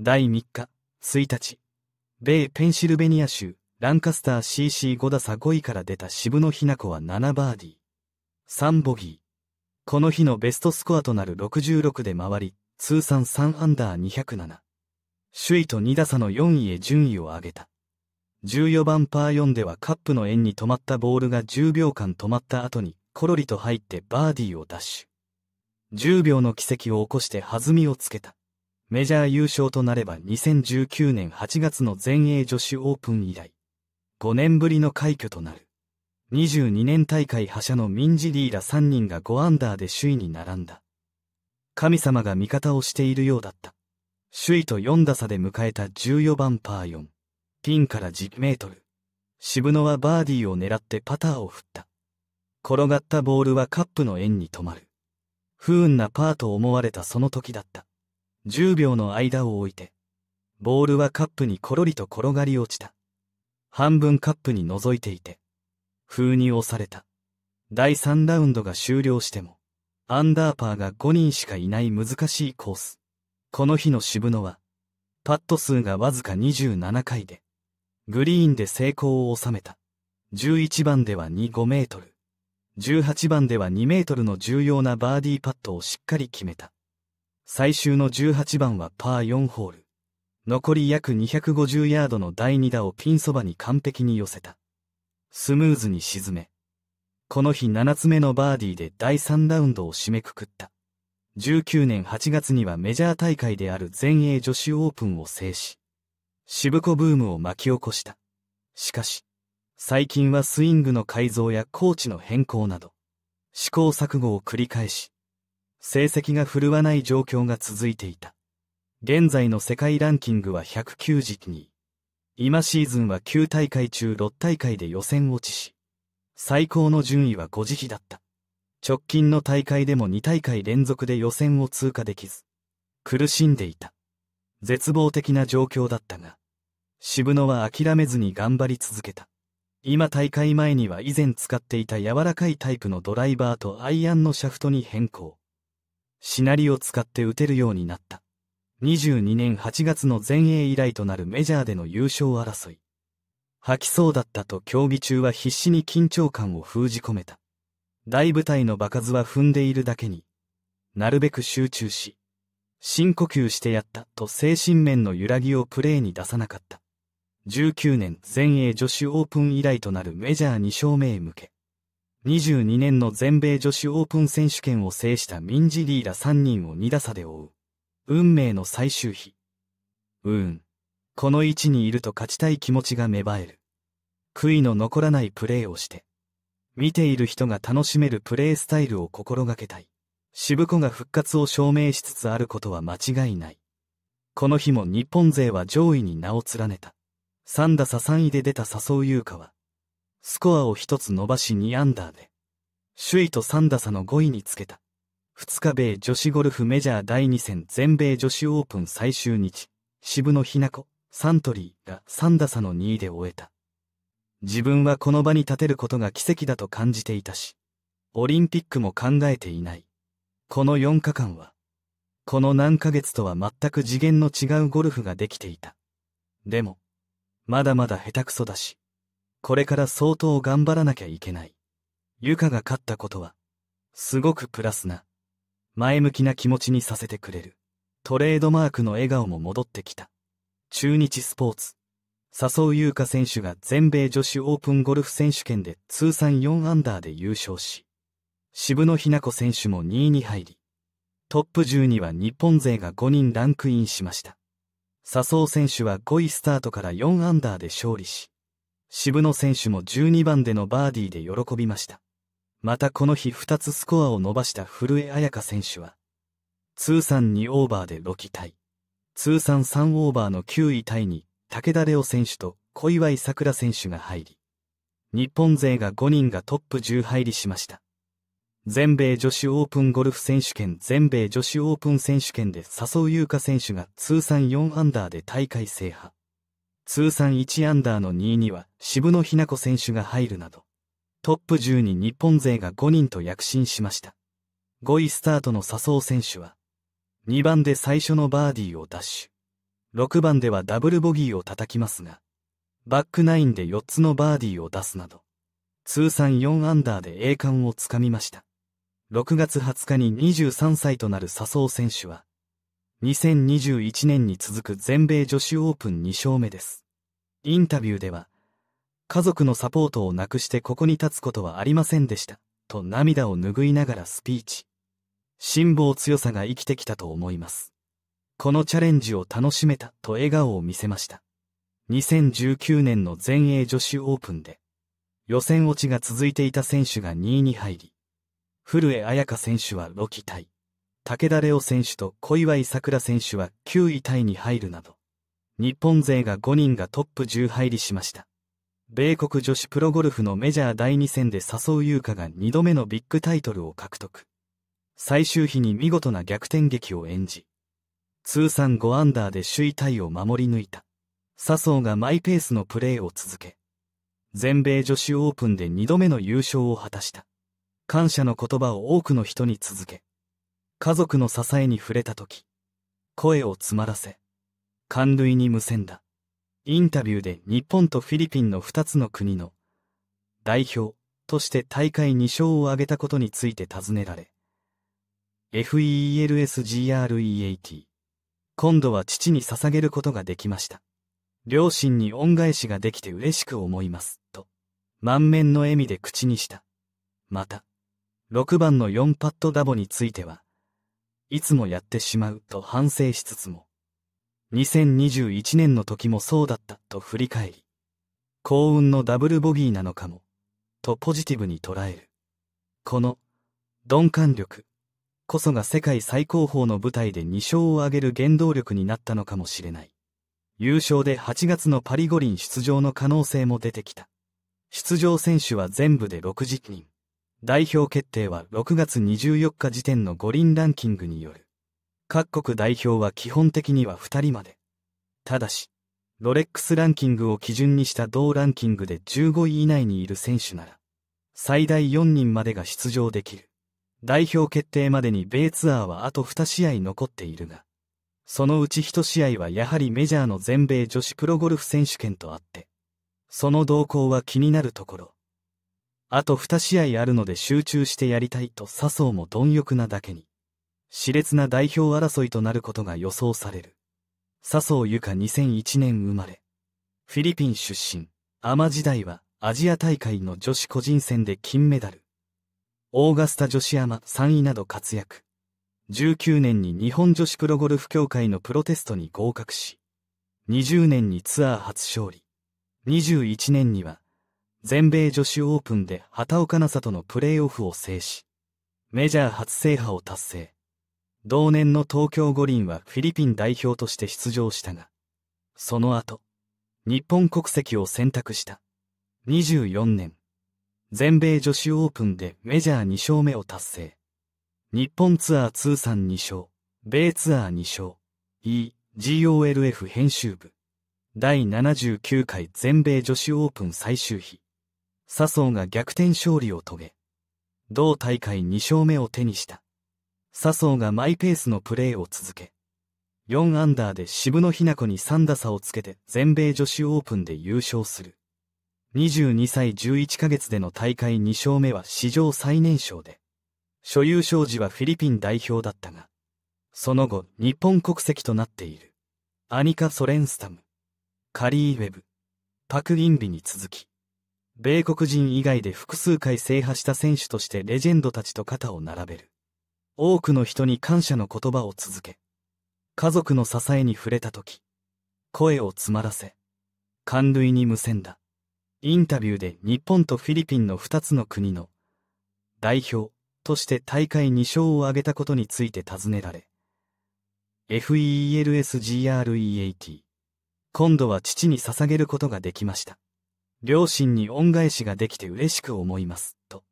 第3日、1日、米ペンシルベニア州、ランカスター CC5 打差5位から出た渋野日向子は7バーディー、3ボギー。この日のベストスコアとなる66で回り、通算3アンダー207。首位と2打差の4位へ順位を上げた。14番パー4ではカップの円に止まったボールが10秒間止まった後に、コロリと入ってバーディーをダッシュ。10秒の奇跡を起こして弾みをつけた。メジャー優勝となれば2019年8月の全英女子オープン以来、5年ぶりの快挙となる。22年大会覇者のミンジリーら3人が5アンダーで首位に並んだ。神様が味方をしているようだった。首位と4打差で迎えた14番パー4。ピンから10メートル。渋野はバーディーを狙ってパターを振った。転がったボールはカップの円に止まる。不運なパーと思われたその時だった。10秒の間を置いて、ボールはカップにころりと転がり落ちた。半分カップに覗いていて、風に押された。第3ラウンドが終了しても、アンダーパーが5人しかいない難しいコース。この日の渋野は、パット数がわずか27回で、グリーンで成功を収めた。11番では2、5メートル。18番では2メートルの重要なバーディーパットをしっかり決めた。最終の18番はパー4ホール。残り約250ヤードの第2打をピンそばに完璧に寄せた。スムーズに沈め。この日7つ目のバーディーで第3ラウンドを締めくくった。19年8月にはメジャー大会である全英女子オープンを制し、渋子ブームを巻き起こした。しかし、最近はスイングの改造やコーチの変更など、試行錯誤を繰り返し、成績が振るわない状況が続いていた。現在の世界ランキングは192位。今シーズンは9大会中6大会で予選落ちし、最高の順位は5時比だった。直近の大会でも2大会連続で予選を通過できず、苦しんでいた。絶望的な状況だったが、渋野は諦めずに頑張り続けた。今大会前には以前使っていた柔らかいタイプのドライバーとアイアンのシャフトに変更。しなりを使って打てるようになった。22年8月の全英以来となるメジャーでの優勝争い。吐きそうだったと競技中は必死に緊張感を封じ込めた。大舞台の場数は踏んでいるだけに、なるべく集中し、深呼吸してやったと精神面の揺らぎをプレーに出さなかった。19年全英女子オープン以来となるメジャー2勝目へ向け、2 2年の全米女子オープン選手権を制したミンジリーら3人を2打差で追う。運命の最終日。うん。この位置にいると勝ちたい気持ちが芽生える。悔いの残らないプレーをして。見ている人が楽しめるプレースタイルを心がけたい。渋子が復活を証明しつつあることは間違いない。この日も日本勢は上位に名を連ねた。3打差3位で出た笹生優香は、スコアを一つ伸ばし2アンダーで、首位と3打差の5位につけた。2日米女子ゴルフメジャー第2戦全米女子オープン最終日、渋野日向子、サントリーが3打差の2位で終えた。自分はこの場に立てることが奇跡だと感じていたし、オリンピックも考えていない。この4日間は、この何ヶ月とは全く次元の違うゴルフができていた。でも、まだまだ下手くそだし、これから相当頑張らなきゃいけない。ゆかが勝ったことは、すごくプラスな、前向きな気持ちにさせてくれる。トレードマークの笑顔も戻ってきた。中日スポーツ。笹生優香選手が全米女子オープンゴルフ選手権で通算4アンダーで優勝し、渋野日向子選手も2位に入り、トップ10には日本勢が5人ランクインしました。笹生選手は5位スタートから4アンダーで勝利し、渋野選手も12番でのバーディーで喜びました。またこの日2つスコアを伸ばした古江彩佳選手は、通算2オーバーで6位タイ、通算3オーバーの9位タイに武田玲央選手と小祝さくら選手が入り、日本勢が5人がトップ10入りしました。全米女子オープンゴルフ選手権全米女子オープン選手権で笹生優香選手が通算4アンダーで大会制覇。通算1アンダーの2位には渋野日向子選手が入るなど、トップ10に日本勢が5人と躍進しました。5位スタートの笹生選手は、2番で最初のバーディーをダッシュ。6番ではダブルボギーを叩きますが、バックナインで4つのバーディーを出すなど、通算4アンダーで栄冠をつかみました。6月20日に23歳となる笹生選手は、2021年に続く全米女子オープン2勝目です。インタビューでは、家族のサポートをなくしてここに立つことはありませんでした、と涙を拭いながらスピーチ。辛抱強さが生きてきたと思います。このチャレンジを楽しめたと笑顔を見せました。2019年の全英女子オープンで、予選落ちが続いていた選手が2位に入り、古江彩香選手は6期対。武田レオ選手と小祝さくら選手は9位タイに入るなど、日本勢が5人がトップ10入りしました。米国女子プロゴルフのメジャー第2戦で笹生優花が2度目のビッグタイトルを獲得。最終日に見事な逆転劇を演じ、通算5アンダーで首位タイを守り抜いた。笹生がマイペースのプレーを続け、全米女子オープンで2度目の優勝を果たした。感謝の言葉を多くの人に続け、家族の支えに触れた時、声を詰まらせ、感涙にむせんだ。インタビューで日本とフィリピンの二つの国の代表として大会2勝を挙げたことについて尋ねられ、FELSGREAT 今度は父に捧げることができました。両親に恩返しができて嬉しく思います、と、満面の笑みで口にした。また、6番の4パットダボについては、いつもやってしまうと反省しつつも、2021年の時もそうだったと振り返り、幸運のダブルボギーなのかも、とポジティブに捉える。この、鈍感力、こそが世界最高峰の舞台で2勝を挙げる原動力になったのかもしれない。優勝で8月のパリ五輪出場の可能性も出てきた。出場選手は全部で60人。代表決定は6月24日時点の五輪ランキングによる。各国代表は基本的には2人まで。ただし、ロレックスランキングを基準にした同ランキングで15位以内にいる選手なら、最大4人までが出場できる。代表決定までに米ツアーはあと2試合残っているが、そのうち1試合はやはりメジャーの全米女子プロゴルフ選手権とあって、その動向は気になるところ。あと二試合あるので集中してやりたいと笹生も貪欲なだけに、熾烈な代表争いとなることが予想される。笹生ゆか2001年生まれ、フィリピン出身、アマ時代はアジア大会の女子個人戦で金メダル、オーガスタ女子アマ3位など活躍。19年に日本女子プロゴルフ協会のプロテストに合格し、20年にツアー初勝利、21年には全米女子オープンで畑岡奈紗とのプレーオフを制し、メジャー初制覇を達成。同年の東京五輪はフィリピン代表として出場したが、その後、日本国籍を選択した。24年、全米女子オープンでメジャー2勝目を達成。日本ツアー通算2勝、米ツアー2勝、E、GOLF 編集部。第79回全米女子オープン最終日。笹生が逆転勝利を遂げ、同大会2勝目を手にした。笹生がマイペースのプレーを続け、4アンダーで渋野日向子に3打差をつけて全米女子オープンで優勝する。22歳11ヶ月での大会2勝目は史上最年少で、所有勝時はフィリピン代表だったが、その後日本国籍となっている、アニカ・ソレンスタム、カリー・ウェブ、パク・インビに続き、米国人以外で複数回制覇した選手としてレジェンドたちと肩を並べる。多くの人に感謝の言葉を続け、家族の支えに触れた時、声を詰まらせ、感涙に無線だ。インタビューで日本とフィリピンの2つの国の代表として大会2勝を挙げたことについて尋ねられ、FELSGREAT 今度は父に捧げることができました。両親に恩返しができて嬉しく思います、と。